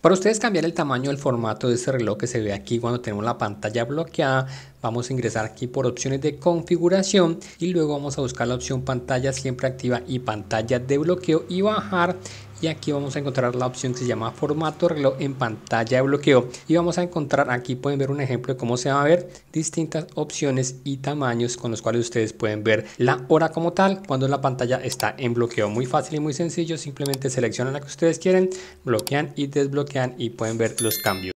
Para ustedes cambiar el tamaño, del formato de este reloj que se ve aquí cuando tenemos la pantalla bloqueada, vamos a ingresar aquí por opciones de configuración y luego vamos a buscar la opción pantalla siempre activa y pantalla de bloqueo y bajar y aquí vamos a encontrar la opción que se llama formato reloj en pantalla de bloqueo y vamos a encontrar aquí pueden ver un ejemplo de cómo se va a ver distintas opciones y tamaños con los cuales ustedes pueden ver la hora como tal cuando la pantalla está en bloqueo muy fácil y muy sencillo simplemente seleccionan la que ustedes quieren bloquean y desbloquean y pueden ver los cambios